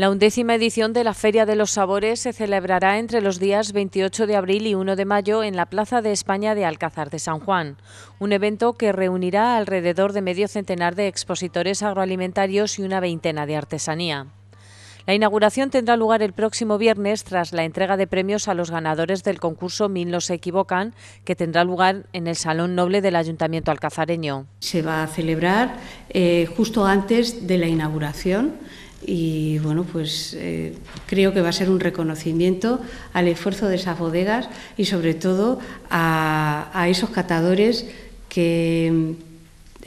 La undécima edición de la Feria de los Sabores se celebrará entre los días 28 de abril y 1 de mayo en la Plaza de España de Alcázar de San Juan, un evento que reunirá alrededor de medio centenar de expositores agroalimentarios y una veintena de artesanía. La inauguración tendrá lugar el próximo viernes tras la entrega de premios a los ganadores del concurso Mil no se equivocan, que tendrá lugar en el Salón Noble del Ayuntamiento Alcazareño. Se va a celebrar eh, justo antes de la inauguración y bueno, pues eh, creo que va a ser un reconocimiento al esfuerzo de esas bodegas y sobre todo a, esos catadores que mm,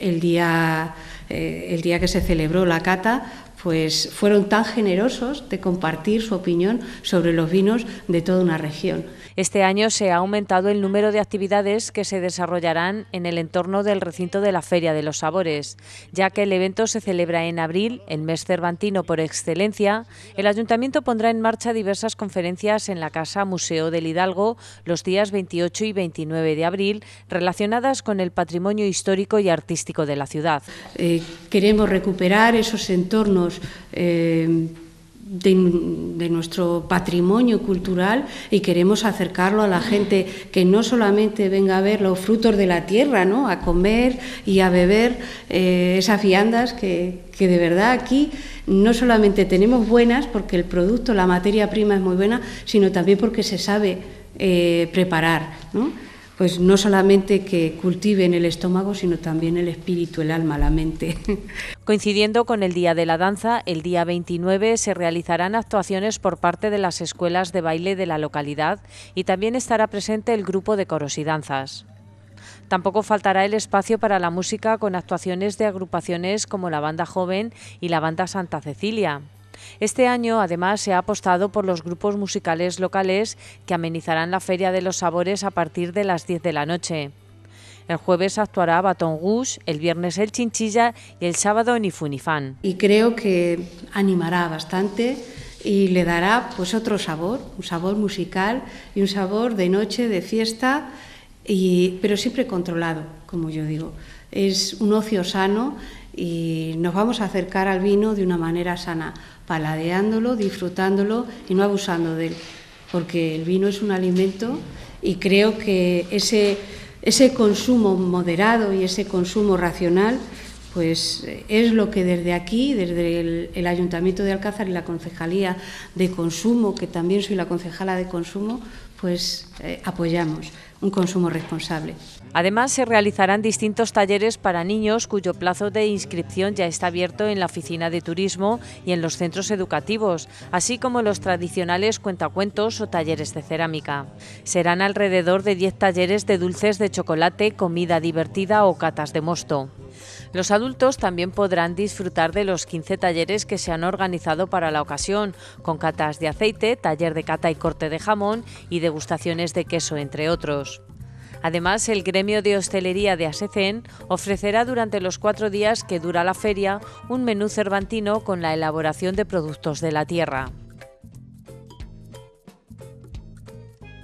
eh, el día que se celebró la cata, pues fueron tan generosos de compartir su opinión sobre los vinos de toda una región. Este año se ha aumentado el número de actividades que se desarrollarán en el entorno del recinto de la Feria de los Sabores, ya que el evento se celebra en abril, el mes cervantino por excelencia. El ayuntamiento pondrá en marcha diversas conferencias en la Casa Museo del Hidalgo los días 28 y 29 de abril relacionadas con el patrimonio histórico y artístico de la ciudad. Eh, queremos recuperar esos entornos pues, eh, de, nuestro patrimonio cultural y queremos acercarlo a la gente que no solamente venga a ver los frutos de la tierra, ¿no? a comer y a beber eh, esas fiandas que, de verdad aquí no solamente tenemos buenas porque el producto, la materia prima es muy buena, sino también porque se sabe eh, preparar. ¿no? pues no solamente que cultiven el estómago, sino también el espíritu, el alma, la mente. Coincidiendo con el Día de la Danza, el día 29 se realizarán actuaciones por parte de las escuelas de baile de la localidad y también estará presente el grupo de coros y danzas. Tampoco faltará el espacio para la música con actuaciones de agrupaciones como la Banda Joven y la Banda Santa Cecilia. Este año, además, se ha apostado por los grupos musicales locales que amenizarán la Feria de los Sabores a partir de las 10 de la noche. El jueves actuará Baton Rouge, el viernes el Chinchilla y el sábado Nifunifan. Y creo que animará bastante y le dará pues otro sabor, un sabor musical y un sabor de noche, de fiesta, y, pero siempre controlado, como yo digo. Es un ocio sano y nos vamos a acercar al vino de una manera sana, paladeándolo, disfrutándolo y no abusando de él, porque el vino es un alimento y creo que ese, consumo moderado y ese consumo racional pues eh, es lo que desde aquí, desde el, Ayuntamiento de Alcázar y la Concejalía de Consumo, que también soy la concejala de Consumo, pues eh, apoyamos un consumo responsable. Además, se realizarán distintos talleres para niños cuyo plazo de inscripción ya está abierto en la oficina de turismo y en los centros educativos, así como los tradicionales cuentacuentos o talleres de cerámica. Serán alrededor de 10 talleres de dulces de chocolate, comida divertida o catas de mosto. Los adultos también podrán disfrutar de los 15 talleres que se han organizado para la ocasión, con catas de aceite, taller de cata y corte de jamón y degustaciones de queso, entre otros. Además, el gremio de hostelería de Asecen ofrecerá durante los cuatro días que dura la feria un menú cervantino con la elaboración de productos de la tierra.